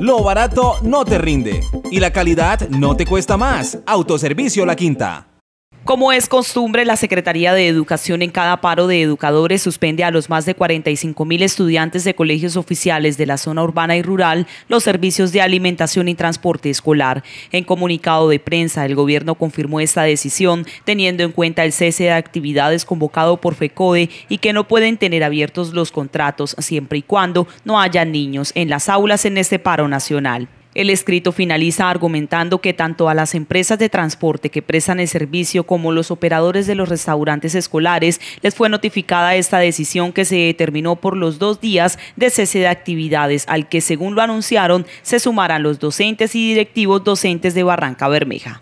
Lo barato no te rinde y la calidad no te cuesta más. Autoservicio La Quinta. Como es costumbre, la Secretaría de Educación en cada paro de educadores suspende a los más de 45 mil estudiantes de colegios oficiales de la zona urbana y rural los servicios de alimentación y transporte escolar. En comunicado de prensa, el gobierno confirmó esta decisión teniendo en cuenta el cese de actividades convocado por FECODE y que no pueden tener abiertos los contratos siempre y cuando no haya niños en las aulas en este paro nacional. El escrito finaliza argumentando que tanto a las empresas de transporte que prestan el servicio como los operadores de los restaurantes escolares les fue notificada esta decisión que se determinó por los dos días de cese de actividades al que según lo anunciaron se sumarán los docentes y directivos docentes de Barranca Bermeja.